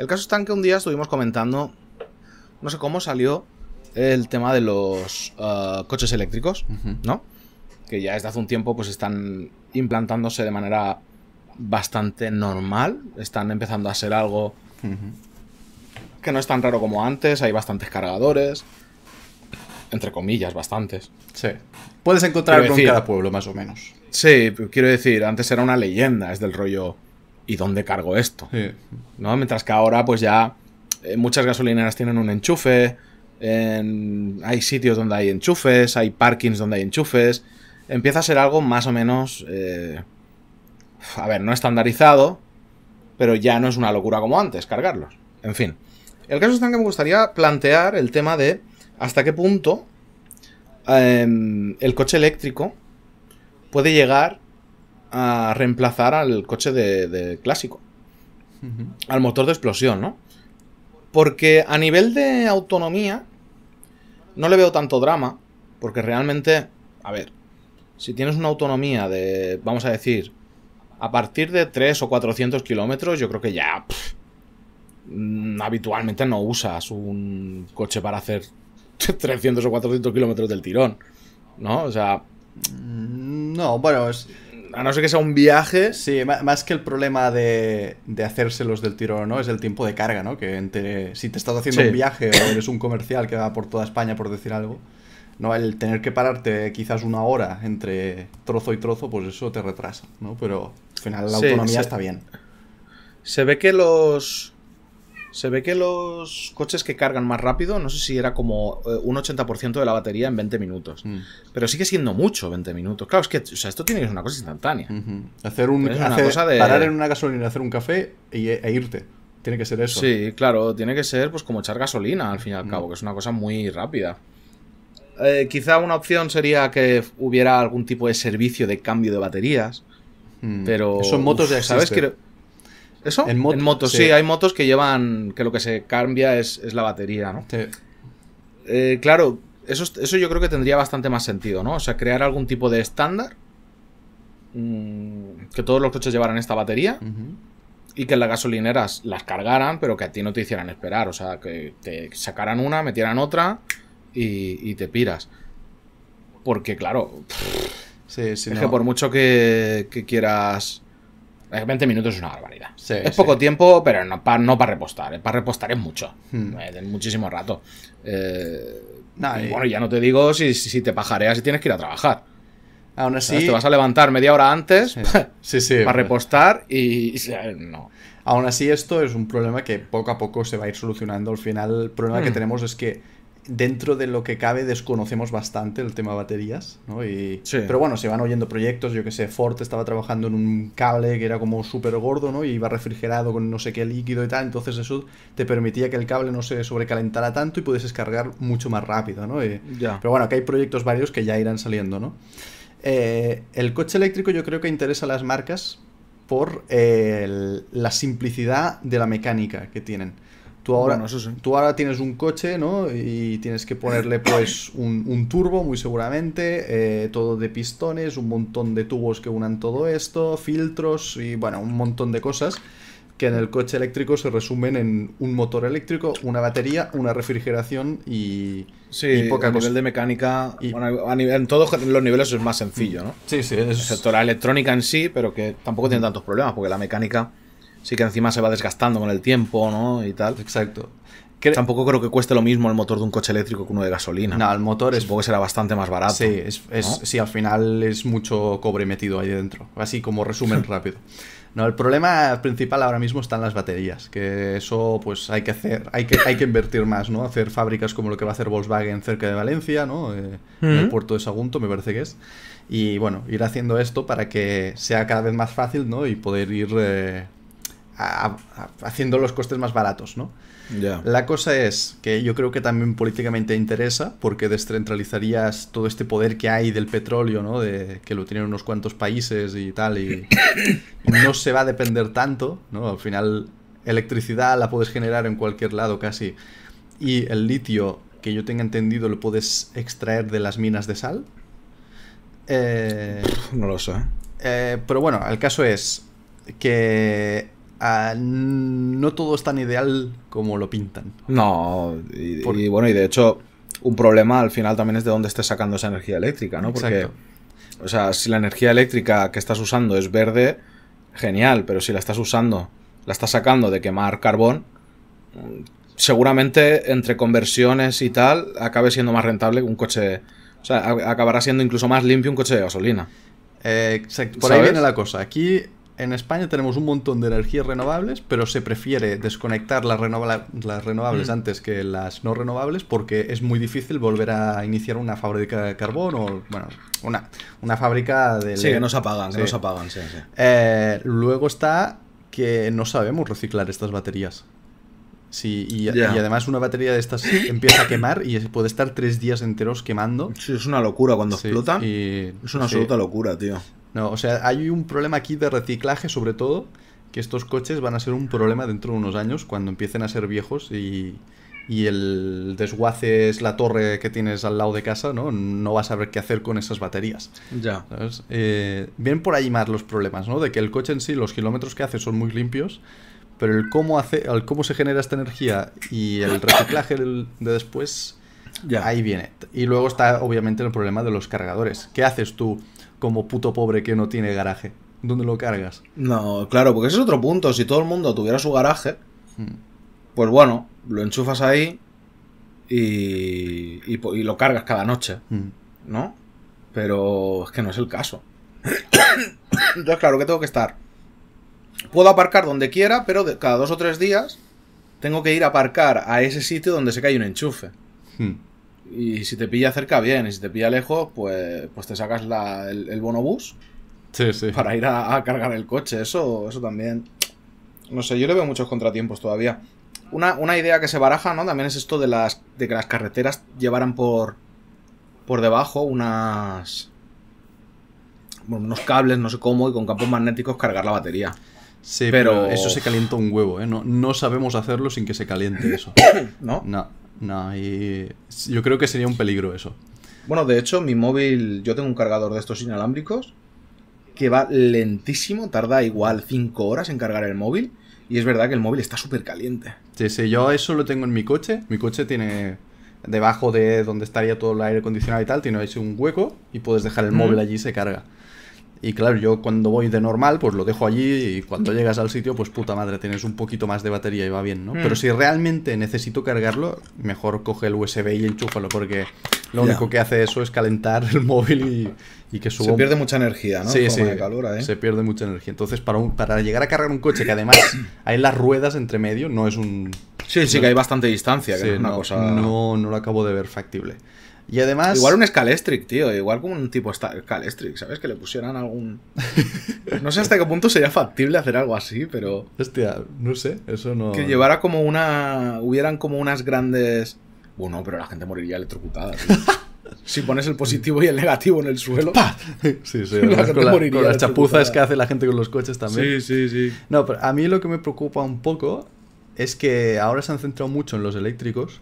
El caso está en que un día estuvimos comentando, no sé cómo salió el tema de los uh, coches eléctricos, ¿no? Que ya desde hace un tiempo pues están implantándose de manera bastante normal, están empezando a ser algo que no es tan raro como antes, hay bastantes cargadores, entre comillas, bastantes. Sí. Puedes encontrar en cada pueblo más o menos. Sí, quiero decir, antes era una leyenda, es del rollo ¿y dónde cargo esto? ¿No? Mientras que ahora, pues ya eh, muchas gasolineras tienen un enchufe, hay sitios donde hay enchufes, hay parkings donde hay enchufes. Empieza a ser algo más o menos. Eh, a ver, no estandarizado, pero ya no es una locura como antes cargarlos. En fin. El caso es que me gustaría plantear el tema de hasta qué punto em, el coche eléctrico puede llegar a reemplazar al coche de, clásico, al motor de explosión, ¿no? Porque a nivel de autonomía no le veo tanto drama, porque realmente, a ver, si tienes una autonomía de, vamos a decir, a partir de 3 o 400 kilómetros, yo creo que ya mm, habitualmente no usas un coche para hacer 300 o 400 kilómetros del tirón, ¿no? O sea... Mm, no, bueno, es a no ser que sea un viaje. Sí, más que el problema de, de hacérselos del tiro no, es el tiempo de carga, ¿no? Que entre, si te estás haciendo un viaje o eres un comercial que va por toda España, por decir algo, ¿no? El tener que pararte quizás una hora entre trozo y trozo, pues eso te retrasa, ¿no? Pero al final la autonomía está bien. Se ve que los. Se ve que los coches que cargan más rápido, no sé si era como eh, un 80% de la batería en 20 minutos. Mm. Pero sigue siendo mucho 20 minutos. Claro, es que esto tiene que ser una cosa instantánea. Hacer un una cosa de... parar en una gasolina, hacer un café eh, e irte. Tiene que ser eso. Sí, claro, tiene que ser pues como echar gasolina al fin y al cabo, que es una cosa muy rápida. Eh, quizá una opción sería que hubiera algún tipo de servicio de cambio de baterías. Mm. Pero. Son motos de ¿Sabes? ¿Eso? En, motos, sí. hay motos que llevan, que lo que se cambia es, la batería, ¿no? Eh, claro, eso, eso yo creo que tendría bastante más sentido, ¿no? O sea, crear algún tipo de estándar mm, que todos los coches llevaran esta batería y que las gasolineras las cargaran, pero que a ti no te hicieran esperar, o sea, que te sacaran una, metieran otra y, te piras. Porque claro, sí, que por mucho que quieras 20 eh, minutos es una barbaridad. es poco tiempo, pero no para no repostar. Eh, para repostar es mucho. Hmm. Es eh, muchísimo rato. bueno, ya no te digo si, te pajareas y tienes que ir a trabajar. Aún así. Te vas a levantar media hora antes para repostar y. no. Aún así, esto es un problema que poco a poco se va a ir solucionando. Al final, el problema que hmm. tenemos es que dentro de lo que cabe desconocemos bastante el tema de baterías, ¿no? Pero bueno, se van oyendo proyectos, yo que sé, Ford estaba trabajando en un cable que era como súper gordo, ¿no? Y iba refrigerado con no sé qué líquido y tal, entonces eso te permitía que el cable no se sobrecalentara tanto y pudieses cargar mucho más rápido, ¿no? Pero bueno, aquí hay proyectos varios que ya irán saliendo, ¿no? Eh, el coche eléctrico yo creo que interesa a las marcas por la simplicidad de la mecánica que tienen. Tú ahora, tú ahora tienes un coche, ¿no? Y tienes que ponerle pues un, turbo, muy seguramente, eh, todo de pistones, un montón de tubos que unan todo esto, filtros y bueno, un montón de cosas que en el coche eléctrico se resumen en un motor eléctrico, una batería, una refrigeración y, sí, y a nivel de mecánica, a en todos los niveles es más sencillo, mm. ¿no? Sí, sí. Es... Excepto la electrónica en sí, pero que tampoco tiene tantos problemas, porque la mecánica sí que encima se va desgastando con el tiempo, ¿no? Y tal. Exacto. Tampoco creo que cueste lo mismo el motor de un coche eléctrico que uno de gasolina. No, el motor es. Supongo que será bastante más barato. Sí, es, sí, al final es mucho cobre metido ahí dentro. Así como resumen rápido. No, el problema principal ahora mismo están las baterías, que eso pues hay que hacer, hay que, hay que invertir más, ¿no? Hacer fábricas como lo que va a hacer Volkswagen cerca de Valencia, ¿no? Eh, en el puerto de Sagunto, me parece que es. Y bueno, ir haciendo esto para que sea cada vez más fácil, ¿no? Y poder ir eh, haciendo los costes más baratos, ¿no? La cosa es que yo creo que también políticamente interesa porque descentralizarías todo este poder que hay del petróleo, ¿no? De, que lo tienen unos cuantos países y tal, y, no se va a depender tanto, ¿no? Al final electricidad la puedes generar en cualquier lado casi y el litio que yo tenga entendido lo puedes extraer de las minas de sal. Eh, no lo sé. Eh, pero bueno, el caso es que Ah, no todo es tan ideal como lo pintan. No, y, bueno, y de hecho, un problema al final también es de dónde estés sacando esa energía eléctrica, ¿no? Porque, o sea, si la energía eléctrica que estás usando es verde, genial, pero si la estás usando, la estás sacando de quemar carbón, seguramente entre conversiones y tal, acabe siendo más rentable un coche. O sea, acabará siendo incluso más limpio un coche de gasolina. Eh, exacto. Por ahí viene la cosa. Aquí en España tenemos un montón de energías renovables, pero se prefiere desconectar las, renovables mm. antes que las no renovables porque es muy difícil volver a iniciar una fábrica de carbón o, bueno, una, una fábrica de... Sí, que nos apagan, que no apagan, sí, eh, luego está que no sabemos reciclar estas baterías. Sí, y, además una batería de estas empieza a quemar y puede estar tres días enteros quemando. Sí, es una locura cuando explota. es una absoluta locura, tío. No, o sea, hay un problema aquí de reciclaje sobre todo, que estos coches van a ser un problema dentro de unos años cuando empiecen a ser viejos y, el desguace es la torre que tienes al lado de casa, ¿no? No vas a saber qué hacer con esas baterías. Ya. bien eh, por ahí más los problemas, ¿no? De que el coche en sí, los kilómetros que hace son muy limpios, pero el cómo, hace, cómo se genera esta energía y el reciclaje de después, ya. ahí viene. Y luego está obviamente el problema de los cargadores. ¿Qué haces tú? como puto pobre que no tiene garaje. ¿Dónde lo cargas? No, claro, porque ese es otro punto. Si todo el mundo tuviera su garaje, hmm. pues bueno, lo enchufas ahí y, y, lo cargas cada noche, hmm. ¿no? Pero es que no es el caso. Entonces, claro que tengo que estar. Puedo aparcar donde quiera, pero cada dos o tres días tengo que ir a aparcar a ese sitio donde se cae un enchufe. Hmm. Y si te pilla cerca, bien. Y si te pilla lejos, pues, pues te sacas la, el, bonobus bonobús. Sí, sí. Para ir a, cargar el coche. Eso, eso también. No sé, yo le veo muchos contratiempos todavía. Una, una idea que se baraja, ¿no? También es esto de las. de que las carreteras llevaran por. por debajo unas. Bueno, unos cables, no sé cómo, y con campos magnéticos cargar la batería. Sí, pero... eso se calienta un huevo, ¿eh? No, no sabemos hacerlo sin que se caliente eso. ¿No? No. No, y yo creo que sería un peligro eso. Bueno, de hecho, mi móvil, yo tengo un cargador de estos inalámbricos que va lentísimo, tarda igual 5 horas en cargar el móvil. Y es verdad que el móvil está súper caliente. Sí, sí, yo eso lo tengo en mi coche. Mi coche tiene debajo de donde estaría todo el aire acondicionado y tal, tiene un hueco y puedes dejar el móvil allí y se carga. Y claro, yo cuando voy de normal, pues lo dejo allí y cuando llegas al sitio, pues puta madre, tienes un poquito más de batería y va bien, ¿no? Pero mm. si realmente necesito cargarlo, mejor coge el USB y enchúfalo, porque lo único que hace eso es calentar el móvil y, que suba. Se pierde mucha energía, ¿no? ¿eh? Se pierde mucha energía. Entonces, para, para llegar a cargar un coche, que además hay las ruedas entre medio, no es un. Sí, sí, que hay bastante distancia, que es una cosa... no, no lo acabo de ver factible. Y además. Igual un Scalestric, tío. Igual como un tipo Scalestric, ¿sabes? Que le pusieran algún. No sé hasta qué punto sería factible hacer algo así, pero. Hostia, no sé, eso no. Que llevara como una. Hubieran como unas grandes. Bueno, pero la gente moriría electrocutada, si pones el positivo y el negativo en el suelo. Sí, sí, la con, con, las chapuzas que hace la gente con los coches también. Sí, sí, sí. No, pero a mí lo que me preocupa un poco es que ahora se han centrado mucho en los eléctricos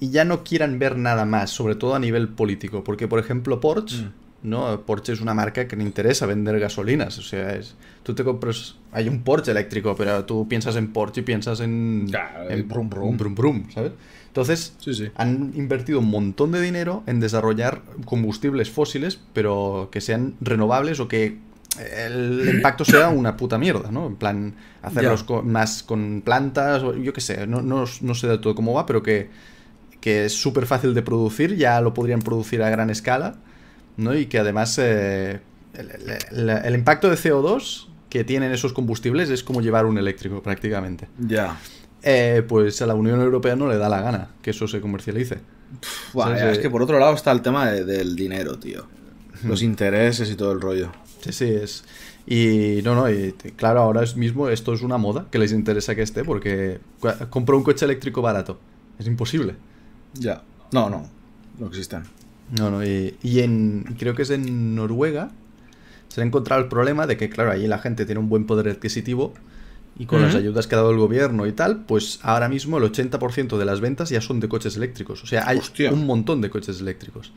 y ya no quieran ver nada más, sobre todo a nivel político. Porque, por ejemplo, Porsche, mm. ¿no? Porsche es una marca que le interesa vender gasolinas. O sea, es, tú te compras. Hay un Porsche eléctrico, pero tú piensas en Porsche y piensas en. brum, brum, brum, ¿sabes? Entonces, han invertido un montón de dinero en desarrollar combustibles fósiles, pero que sean renovables o que el impacto sea una puta mierda, ¿no? En plan, hacerlos más con plantas, yo qué sé, no, no, no sé de todo cómo va, pero que que es súper fácil de producir, ya lo podrían producir a gran escala, ¿no? Y que además eh, el, impacto de CO2 que tienen esos combustibles es como llevar un eléctrico prácticamente. Ya. Eh, pues a la Unión Europea no le da la gana que eso se comercialice. es que por otro lado está el tema del dinero, tío. Los intereses y todo el rollo. Sí, sí, es... Y no, no, y claro, ahora mismo esto es una moda que les interesa que esté porque compro un coche eléctrico barato. Es imposible. Ya. No, no. No existen. No, no. Y, en. Creo que es en Noruega. Se ha encontrado el problema de que, claro, allí la gente tiene un buen poder adquisitivo y con las ayudas que ha dado el gobierno y tal, pues ahora mismo el 80% de las ventas ya son de coches eléctricos. O sea, hay un montón de coches eléctricos.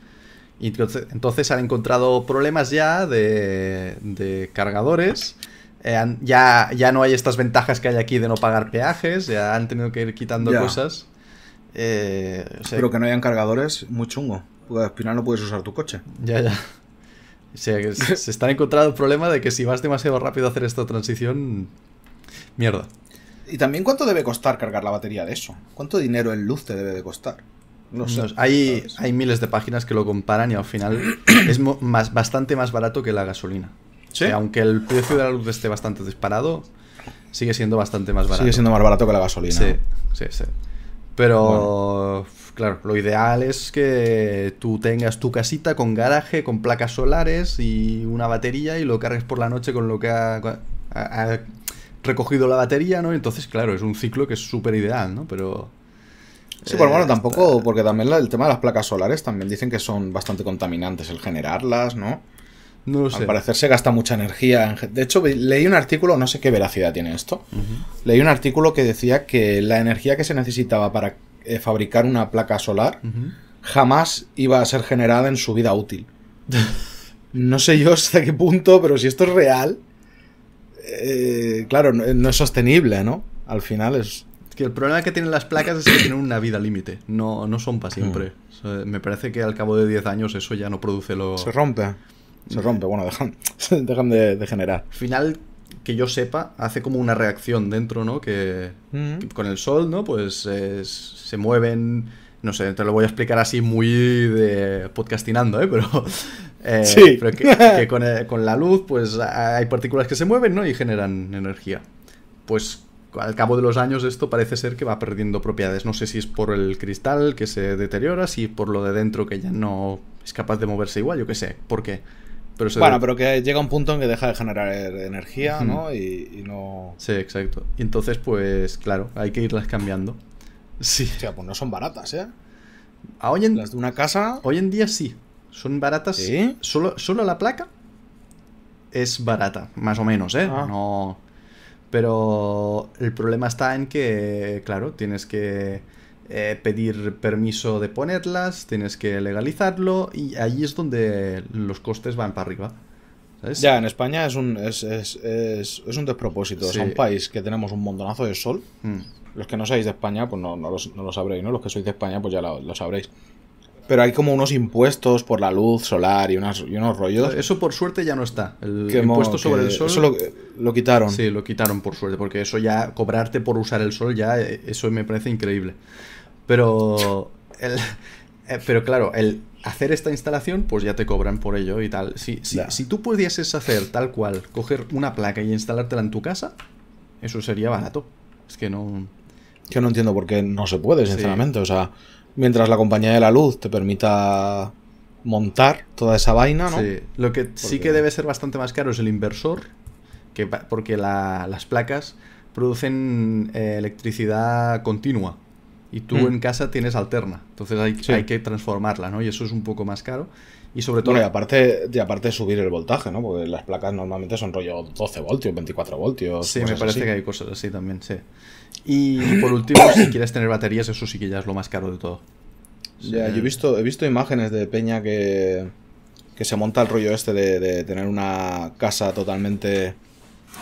Y entonces, han encontrado problemas ya de, cargadores. Eh, ya, ya no hay estas ventajas que hay aquí de no pagar peajes. Ya han tenido que ir quitando cosas. Eh, Pero que no hayan cargadores, muy chungo. Porque al final no puedes usar tu coche. Ya, ya. O sea, se está encontrando el problema de que si vas demasiado rápido a hacer esta transición, mierda. Y también cuánto debe costar cargar la batería de eso. ¿Cuánto dinero en luz te debe de costar? No sé. Mm, hay, hay miles de páginas que lo comparan y al final es más, bastante más barato que la gasolina. aunque el precio de la luz esté bastante disparado, sigue siendo bastante más barato. Sigue siendo más barato que la gasolina. Sí, sí, sí. Pero, claro, lo ideal es que tú tengas tu casita con garaje, con placas solares y una batería y lo cargues por la noche con lo que ha, recogido la batería, ¿no? Entonces, claro, es un ciclo que es súper ideal, ¿no? Pero... Sí, pero bueno, eh, tampoco, porque también el tema de las placas solares también dicen que son bastante contaminantes el generarlas, ¿no? Al parecer se gasta mucha energía. De hecho, leí un artículo, no sé qué veracidad tiene esto. Leí un artículo que decía que la energía que se necesitaba para eh, fabricar una placa solar jamás iba a ser generada en su vida útil. no sé yo hasta qué punto, pero si esto es real, eh, claro, no, es sostenible, ¿no? Al final es... Que el problema que tienen las placas es que tienen una vida límite, no, no son para siempre. Mm. me parece que al cabo de 10 años eso ya no produce lo... Se rompe se rompe, bueno, dejan, de, generar. Al final, que yo sepa, hace como una reacción dentro, ¿no? Que, mm. con el sol, ¿no? Pues se mueven, no sé, te lo voy a explicar así muy de podcastinando, ¿eh? Pero, eh, sí. pero que, con, con, la luz, pues hay partículas que se mueven, ¿no? Y generan energía. Pues al cabo de los años esto parece ser que va perdiendo propiedades. No sé si es por el cristal que se deteriora, si por lo de dentro que ya no es capaz de moverse igual, yo qué sé. ¿Por qué? bueno, pero que llega un punto en que deja de generar er-, energía, ¿no? Y, no. Sí, exacto. Y entonces, pues claro, hay que irlas cambiando. Sí. O sea, pues no son baratas, ¿eh? Ah, hoy en... Las de una casa. Hoy en día sí. Son baratas. ¿Sí? Solo, solo la placa es barata, más o menos, ¿eh? Ah. No. Pero el problema está en que, claro, tienes que eh, pedir permiso de ponerlas, tienes que legalizarlo y ahí es donde los costes van para arriba. Ya, en España es un, es, un despropósito. Es un país que tenemos un montonazo de sol. Hmm. Los que no seáis de España, pues no, lo sabréis, ¿no? Los que sois de España, pues ya lo, sabréis. Pero hay como unos impuestos por la luz solar y, unas, unos rollos. Eso por suerte ya no está. El impuesto sobre el sol. lo, quitaron. Sí, lo quitaron por suerte, porque eso ya, cobrarte por usar el sol, ya, eh, eso me parece increíble. Pero, eh, pero claro, el hacer esta instalación, pues ya te cobran por ello y tal. Si, si, tú pudieses hacer tal cual, coger una placa y instalártela en tu casa, eso sería barato. Es que no... Yo no entiendo por qué no se puede, sinceramente. O sea, mientras la compañía de la luz te permita montar toda esa vaina, ¿no? Sí. Lo que sí que debe ser bastante más caro es el inversor, que porque las placas producen eh, electricidad continua y tú en mm. casa tienes alterna. Entonces hay, que transformarla, ¿no? Y eso es un poco más caro. Y sobre todo. y aparte, de aparte subir el voltaje, ¿no? Porque las placas normalmente son rollo 12 voltios, 24 voltios. Sí, me parece que hay cosas así también, sí. Y por último, si quieres tener baterías, eso sí que ya es lo más caro de todo. Ya, yo he visto, he visto imágenes de Peña que, se monta el rollo este de, tener una casa totalmente.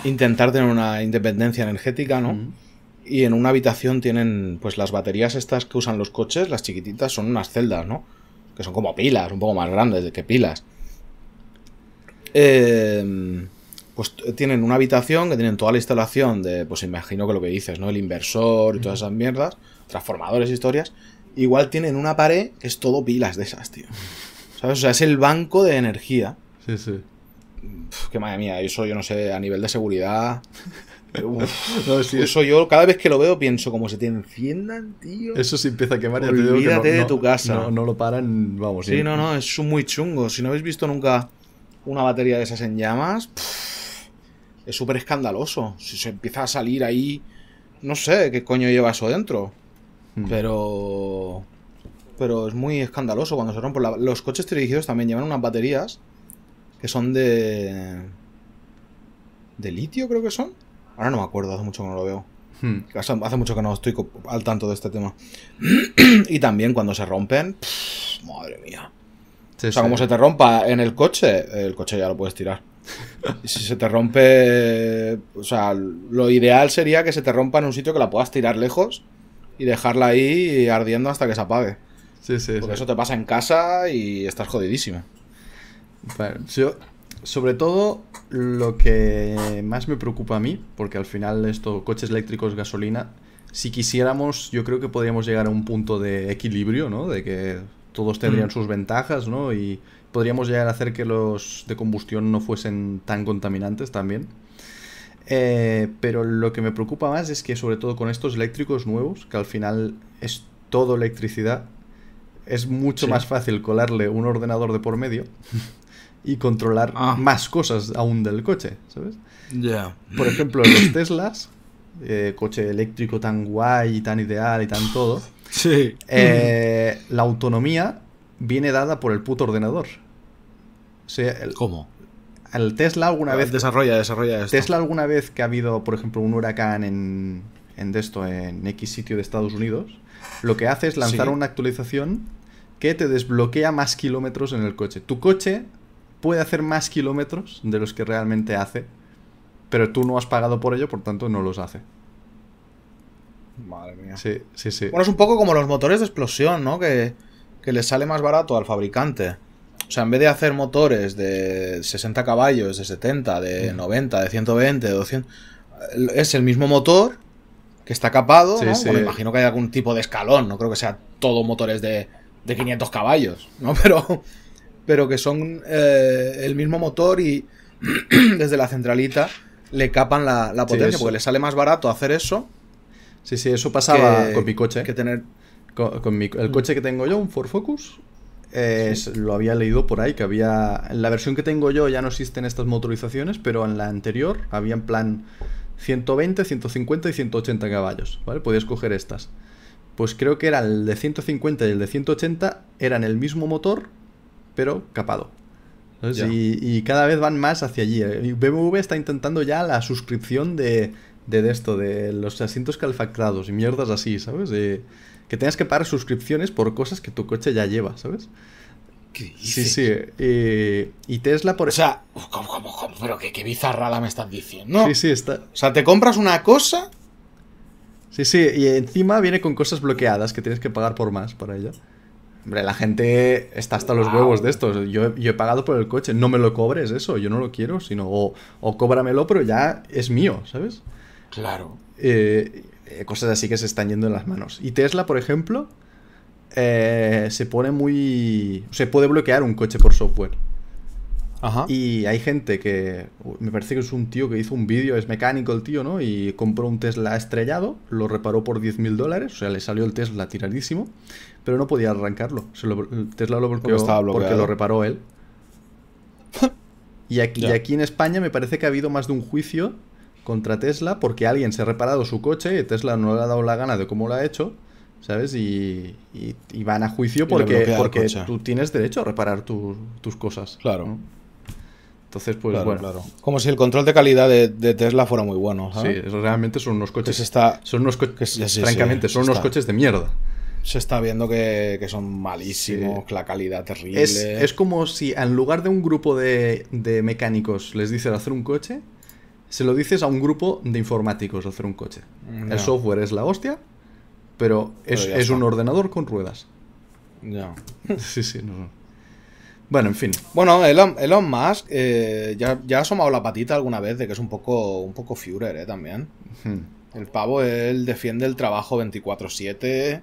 Intentar tener una independencia energética, ¿no? y en una habitación tienen pues las baterías estas que usan los coches, las chiquititas, son unas celdas, ¿no? Que son como pilas, un poco más grandes que pilas. Em, pues tienen una habitación que tienen toda la instalación de, pues imagino que lo que dices, ¿no? El inversor y todas esas mierdas, transformadores, historias. Igual tienen una pared que es todo pilas de esas, tío. ¿Sabes? O sea, es el banco de energía. Sí, sí. que madre mía, eso yo no sé, a nivel de seguridad. eso yo cada vez que lo veo pienso como se te enciendan, tío. Eso se empieza a quemar. y te de tu casa. No, lo paran, vamos. Sí, no, no, es muy chungo. Si no habéis visto nunca una batería de esas en llamas, es súper escandaloso. Si se empieza a salir ahí, no sé qué coño lleva eso dentro. Hmm. Pero... Pero es muy escandaloso cuando se rompen. Los coches dirigidos también llevan unas baterías que son de... De litio creo que son Ahora no me acuerdo, hace mucho que no lo veo. Hmm. Hace mucho que no estoy al tanto de este tema. y también cuando se rompen, madre mía. o sea, como se te rompa en el coche, el coche ya lo puedes tirar. Y si se te rompe, o sea, lo ideal sería que se te rompa en un sitio que la puedas tirar lejos y dejarla ahí ardiendo hasta que se apague. Sí, sí. Porque eso te pasa en casa y estás jodidísimo. Bueno, yo sobre todo lo que más me preocupa a mí, porque al final estos coches eléctricos gasolina, si quisiéramos, yo creo que podríamos llegar a un punto de equilibrio, ¿no? De que todos tendrían mm. sus ventajas, ¿no? Y podríamos llegar a hacer que los de combustión no fuesen tan contaminantes también. Eh, pero lo que me preocupa más es que sobre todo con estos eléctricos nuevos, que al final es todo electricidad, es mucho más fácil colarle un ordenador de por medio y controlar ah. más cosas aún del coche, ¿sabes? Ya. Por ejemplo, los Teslas, eh, coche eléctrico tan guay y tan ideal y tan todo. Sí. Eh, la autonomía viene dada por el puto ordenador. el, ¿Cómo? El Tesla alguna vez. Desarrolla, desarrolla esto. Tesla alguna vez que ha habido, por ejemplo, un huracán en, en esto, en X sitio de Estados Unidos, lo que hace es lanzar una actualización que te desbloquea más kilómetros en el coche. Tu coche puede hacer más kilómetros de los que realmente hace, pero tú no has pagado por ello, por tanto no los hace. Madre mía. Sí, sí, sí. Bueno, es un poco como los motores de explosión, ¿no? Que, que les sale más barato al fabricante. O sea, en vez de hacer motores de 60 caballos, de 70, de 90, mm. de 120, de 200, es el mismo motor que está capado. Sí, imagino que hay algún tipo de escalón, no creo que sea todo motores de, de 500 caballos, ¿no? Pero, pero que son eh, el mismo motor y desde la centralita le capan la, potencia, porque le sale más barato hacer eso. Sí, sí, eso pasaba con mi coche. Que tener... Con, mi, el coche que tengo yo, un Ford Focus, eh, lo había leído por ahí, que había... En la versión que tengo yo ya no existen estas motorizaciones, pero en la anterior había en plan 120, 150 y 180 caballos, ¿vale? Podías coger estas. Pues creo que era el de 150 y el de 180 eran el mismo motor, pero capado. Ah, y, cada vez van más hacia allí. Eh. BMW está intentando ya la suscripción de, de, esto, de los asientos calefactados y mierdas así, ¿sabes? que tengas que pagar suscripciones por cosas que tu coche ya lleva, ¿sabes? ¿Qué Sí, sí. Eh, y Tesla por... O sea, ¿cómo, cómo, cómo? pero qué, qué, bizarrada me estás diciendo. Sí, sí, está... O sea, te compras una cosa... Sí, sí, y encima viene con cosas bloqueadas que tienes que pagar por más para ella. Hombre, la gente está hasta los huevos de estos. Yo, he pagado por el coche, no me lo cobres eso, yo no lo quiero, sino o, cóbramelo, pero ya es mío, ¿sabes? Claro. Eh, eh, cosas así que se están yendo en las manos. Y Tesla, por ejemplo, eh, se pone muy... Se puede bloquear un coche por software. Y hay gente que, me parece que es un tío que hizo un vídeo, es mecánico el tío, ¿no? Y compró un Tesla estrellado, lo reparó por 10.000 dólares, o sea, le salió el Tesla tiradísimo, pero no podía arrancarlo. Tesla lo porque, lo reparó él. y, aquí, aquí en España me parece que ha habido más de un juicio contra Tesla porque alguien se ha reparado su coche y Tesla no le ha dado la gana de cómo lo ha hecho. ¿sabes? Y, van a juicio porque, porque tú tienes derecho a reparar tus cosas. Claro. Entonces, pues bueno. Como si el control de calidad de, Tesla fuera muy bueno. Sí, realmente son unos coches. Está, son unos coches. francamente, son unos coches de mierda. Se está viendo que, son malísimos, la calidad terrible. Es, es, como si en lugar de un grupo de, mecánicos les dices hacer un coche, se lo dices a un grupo de informáticos hacer un coche. Mm, el software es la hostia, pero es, un ordenador con ruedas. Ya. Sí, sí, no. Bueno, en fin. Bueno, Elon, Elon Musk eh, ya, ha asomado la patita alguna vez de que es un poco, un poco Führer, eh, también. Hmm. El pavo, él defiende el trabajo 24-7, eh,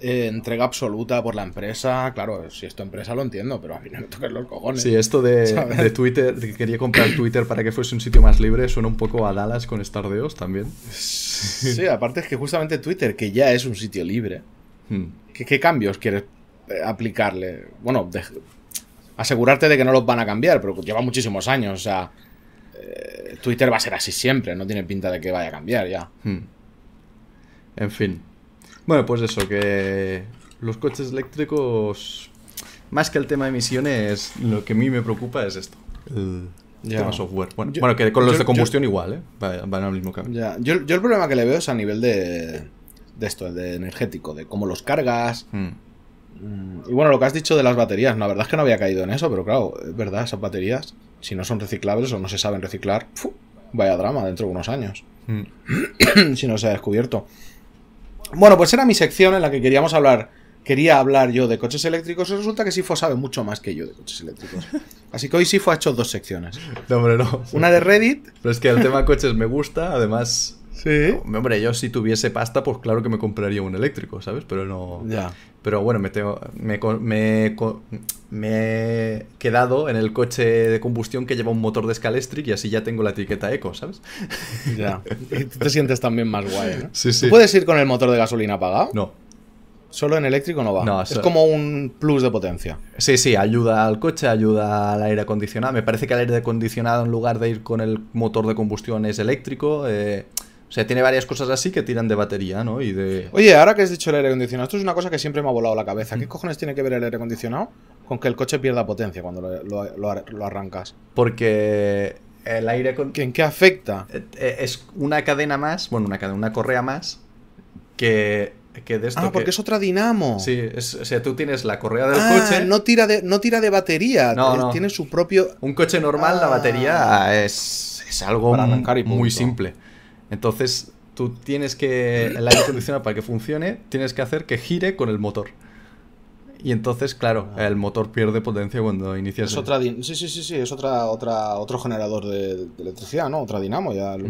entrega absoluta por la empresa. Claro, si es empresa lo entiendo, pero a mí no me toques los cojones. Sí, esto de, Twitter, de que quería comprar Twitter para que fuese un sitio más libre, suena un poco a Dallas con Stardeos también. Sí, aparte es que justamente Twitter, que ya es un sitio libre, hmm. ¿qué, ¿qué cambios quieres eh, aplicarle. Bueno, de, asegurarte de que no los van a cambiar, pero lleva muchísimos años, o sea, eh, Twitter va a ser así siempre, no tiene pinta de que vaya a cambiar ya. Hmm. En fin. Bueno, pues eso, que los coches eléctricos, más que el tema de emisiones, lo que a mí me preocupa es esto. El... Tema software. Bueno, que con los de combustión igual, ¿eh? Van, al mismo camino. Yo, el problema que le veo es a nivel de, de esto, de energético, de cómo los cargas, hmm. Mm, y bueno, lo que has dicho de las baterías, la verdad es que no había caído en eso, pero claro, es verdad, esas baterías, si no son reciclables o no se saben reciclar, vaya drama dentro de unos años. Mm. si no se ha descubierto. Bueno, pues era mi sección en la que queríamos hablar. Quería hablar yo de coches eléctricos y resulta que Sifo sabe mucho más que yo de coches eléctricos. Así que hoy Sifo ha hecho dos secciones. No, hombre, no. Una de Reddit. Pero es que el tema coches me gusta, además Sí. Hombre, yo si tuviese pasta, pues claro que me compraría un eléctrico, ¿sabes? Pero no. Ya. Pero bueno, me, me, he quedado en el coche de combustión que lleva un motor de Scalestric y así ya tengo la etiqueta eco, ¿sabes? Ya. Y te sientes también más guay, ¿no? Sí, sí. puedes ir con el motor de gasolina apagado? No. Solo en eléctrico no va. No, es como un plus de potencia. Sí, sí, ayuda al coche, ayuda al aire acondicionado. Me parece que el aire acondicionado en lugar de ir con el motor de combustión es eléctrico. Eh, o sea, tiene varias cosas así que tiran de batería, ¿no? Y de... Oye, ahora que has dicho el aire acondicionado, esto es una cosa que siempre me ha volado la cabeza. ¿Qué cojones tiene que ver el aire acondicionado con que el coche pierda potencia cuando lo, arrancas? Porque el aire... ¿En qué afecta? Eh, eh, es una cadena más, bueno, una cadena, una correa más que que de esto ah, porque es otra dinamo. Sí, o sea, tú tienes la correa del ah, coche. No tira de, no tira de batería, no, tiene su propio. Un coche normal, la batería ah. es, es algo muy simple. Entonces, tú tienes que, el aire para que funcione, tienes que hacer que gire con el motor. Y entonces, claro, ah. el motor pierde potencia cuando inicias. Es otra sí, sí, sí, sí, es otra, otra, otro generador de, electricidad, ¿no? Otra dinamo, ya lo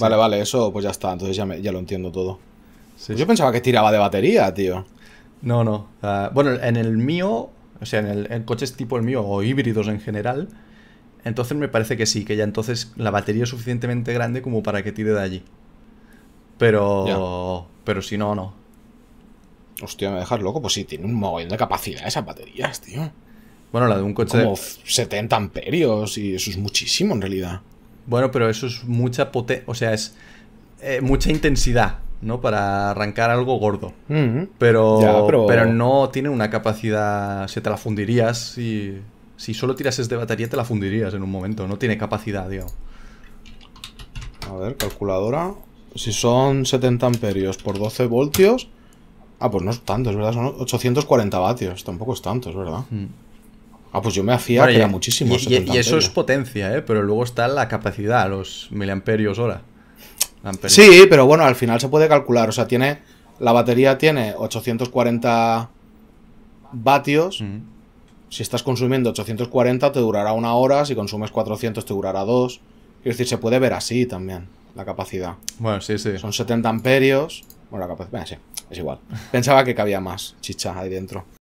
vale, vale, eso pues ya está, entonces ya, me, ya lo entiendo todo. yo pensaba que tiraba de batería, tío. No, no. Ah, bueno, en el mío, o sea, en, el, en coches tipo el mío o híbridos en general, entonces me parece que sí, que ya entonces la batería es suficientemente grande como para que tire de allí. Pero. Pero si no, no. Hostia, me dejas loco. Pues sí, tiene un mogollón de capacidad esas baterías, tío. Bueno, la de un coche. Como 70 amperios y eso es muchísimo en realidad. Bueno, pero eso es mucha potencia. O sea, es eh, mucha intensidad, ¿no? Para arrancar algo gordo. pero, pero, pero. no tiene una capacidad. Se te la fundirías y. Si solo tirases de batería te la fundirías en un momento. No tiene capacidad, tío. A ver, calculadora. Si son 70 amperios por 12 voltios... Ah, pues no es tanto, es verdad. Son 840 vatios. Tampoco es tanto, es verdad. Hmm. Ah, pues yo me hacía que era muchísimo. Y, eso es potencia, ¿eh? Pero luego está la capacidad, los miliamperios hora. Sí, pero bueno, al final se puede calcular. O sea, tiene... La batería tiene 840 vatios... Hmm si estás consumiendo 840 te durará una hora, si consumes 400 te durará dos. Quiero decir, se puede ver así también la capacidad. Bueno, sí, sí. Son 70 amperios. Bueno, la capacidad... Bueno, sí, es igual. Pensaba que cabía más chicha ahí dentro.